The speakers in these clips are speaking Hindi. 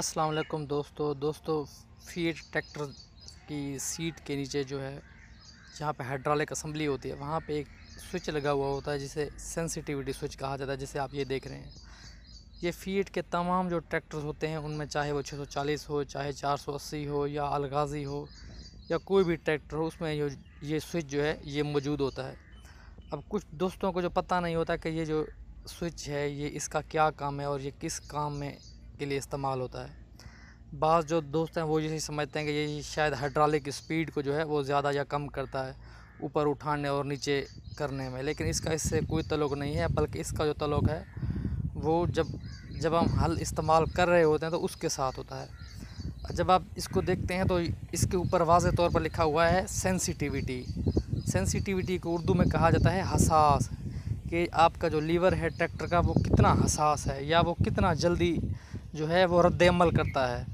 अस्सलाम वालेकुम दोस्तों दोस्तों फीड ट्रैक्टर की सीट के नीचे जो है जहाँ पे हाइड्रोलिक असम्बली होती है वहाँ पे एक स्विच लगा हुआ होता है जिसे सेंसिटिविटी स्विच कहा जाता है जिसे आप ये देख रहे हैं ये फीड के तमाम जो ट्रैक्टर्स होते हैं उनमें चाहे वो 640 हो चाहे 480 हो या अलगाजी हो या कोई भी ट्रैक्टर हो उसमें जो ये स्विच जो है ये मौजूद होता है अब कुछ दोस्तों को जो पता नहीं होता कि ये जो स्विच है ये इसका क्या काम है और ये किस काम में के लिए इस्तेमाल होता है बाज़ जो दोस्त हैं वो यही समझते हैं कि ये शायद हाइड्रालिक स्पीड को जो है वो ज़्यादा या कम करता है ऊपर उठाने और नीचे करने में लेकिन इसका इससे कोई तलुक नहीं है बल्कि इसका जो तलुक है वो जब जब हम हल इस्तेमाल कर रहे होते हैं तो उसके साथ होता है जब आप इसको देखते हैं तो इसके ऊपर वाज तौर पर लिखा हुआ है सेंसिटिविटी सेंसिटिविटी को उर्दू में कहा जाता है हसास कि आपका जो लीवर है ट्रैक्टर का वो कितना हसास है या वो कितना जल्दी जो है वो रद्द अमल करता है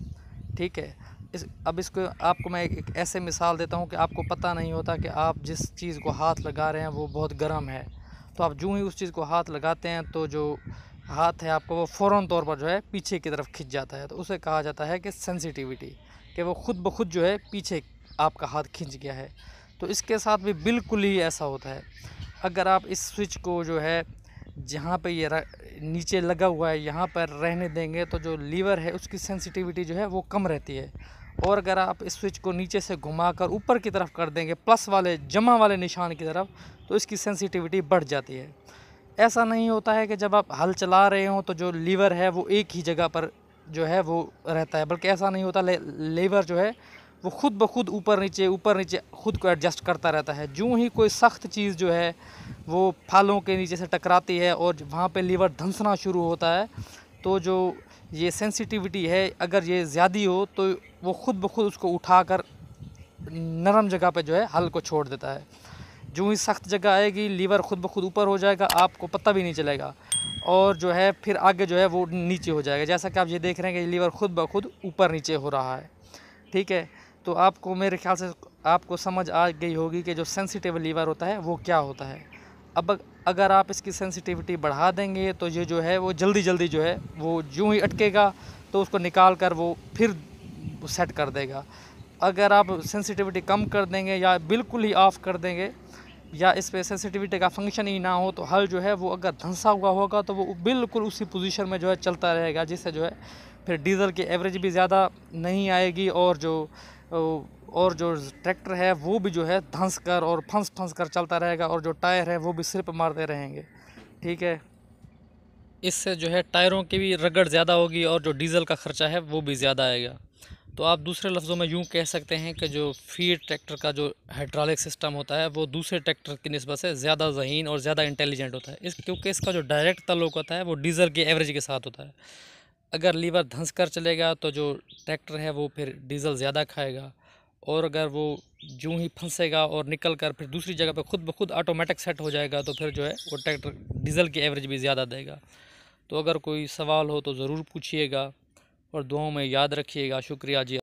ठीक है इस अब इसको आपको मैं एक, एक ऐसे मिसाल देता हूँ कि आपको पता नहीं होता कि आप जिस चीज़ को हाथ लगा रहे हैं वो बहुत गर्म है तो आप जूँ ही उस चीज़ को हाथ लगाते हैं तो जो हाथ है आपको वो फ़ौर तौर पर जो है पीछे की तरफ खिंच जाता है तो उसे कहा जाता है कि सेंसिटिविटी कि वो ख़ुद ब खुद जो है पीछे आपका हाथ खिंच गया है तो इसके साथ भी बिल्कुल ही ऐसा होता है अगर आप इस स्विच को जो है जहाँ पे ये नीचे लगा हुआ है यहाँ पर रहने देंगे तो जो लीवर है उसकी सेंसिटिविटी जो है वो कम रहती है और अगर आप इस स्विच को नीचे से घुमाकर ऊपर की तरफ कर देंगे प्लस वाले जमा वाले निशान की तरफ तो इसकी सेंसिटिविटी बढ़ जाती है ऐसा नहीं होता है कि जब आप हल चला रहे हो तो जो लीवर है वो एक ही जगह पर जो है वो रहता है बल्कि ऐसा नहीं होता लेवर जो है वो खुद ब खुद ऊपर नीचे ऊपर नीचे खुद को एडजस्ट करता रहता है जूँ ही कोई सख्त चीज़ जो है वो फालों के नीचे से टकराती है और वहाँ पे लीवर धंसना शुरू होता है तो जो ये सेंसिटिविटी है अगर ये ज़्यादा हो तो वो खुद ब खुद उसको उठा कर नरम जगह पर जो है हल को छोड़ देता है जो ही सख्त जगह आएगी लीवर खुद ब खुद ऊपर हो जाएगा आपको पता भी नहीं चलेगा और जो है फिर आगे जो है वो नीचे हो जाएगा जैसा कि आप ये देख रहे हैं कि लीवर खुद ब खुद ऊपर नीचे हो रहा है ठीक है तो आपको मेरे ख्याल से आपको समझ आ गई होगी कि जो सेंसिटिव लीवर होता है वो क्या होता है अब अगर आप इसकी सेंसिटिविटी बढ़ा देंगे तो ये जो है वो जल्दी जल्दी जो है वो जूँ ही अटकेगा तो उसको निकाल कर वो फिर सेट कर देगा अगर आप सेंसिटिविटी कम कर देंगे या बिल्कुल ही ऑफ़ कर देंगे या इस पर सेंसिटिविटी का फंक्शन ही ना हो तो हल जो है वो अगर धंसा हुआ होगा तो वो बिल्कुल उसी पोजीशन में जो है चलता रहेगा जिससे जो है फिर डीज़ल की एवरेज भी ज़्यादा नहीं आएगी और जो और जो ट्रैक्टर है वो भी जो है धंस कर और फंस फंस कर चलता रहेगा और जो टायर है वो भी सिर्फ मारते रहेंगे ठीक है इससे जो है टायरों की भी रगड़ ज़्यादा होगी और जो डीज़ल का ख़र्चा है वो भी ज़्यादा आएगा तो आप दूसरे लफ्ज़ों में यूँ कह सकते हैं कि जो फीड ट्रैक्टर का जो हाइड्रोलिक सिस्टम होता है वो दूसरे ट्रैक्टर की नस्बत से ज़्यादा जहीन और ज़्यादा इंटेलिजेंट होता है इस क्योंकि इसका जो डायरेक्ट तल्लुक होता है वो डीज़ल की एवरेज के साथ होता है अगर लीवर धंस कर चलेगा तो जो ट्रैक्टर है वो फिर डीज़ल ज़्यादा खाएगा और अगर वो जूँ ही फंसेगा और निकल कर फिर दूसरी जगह पर खुद ब खुद ऑटोमेटिक सेट हो जाएगा तो फिर जो है वो ट्रैक्टर डीज़ल की एवरेज भी ज़्यादा देगा तो अगर कोई सवाल हो तो ज़रूर पूछिएगा और दुआओं में याद रखिएगा शुक्रिया जी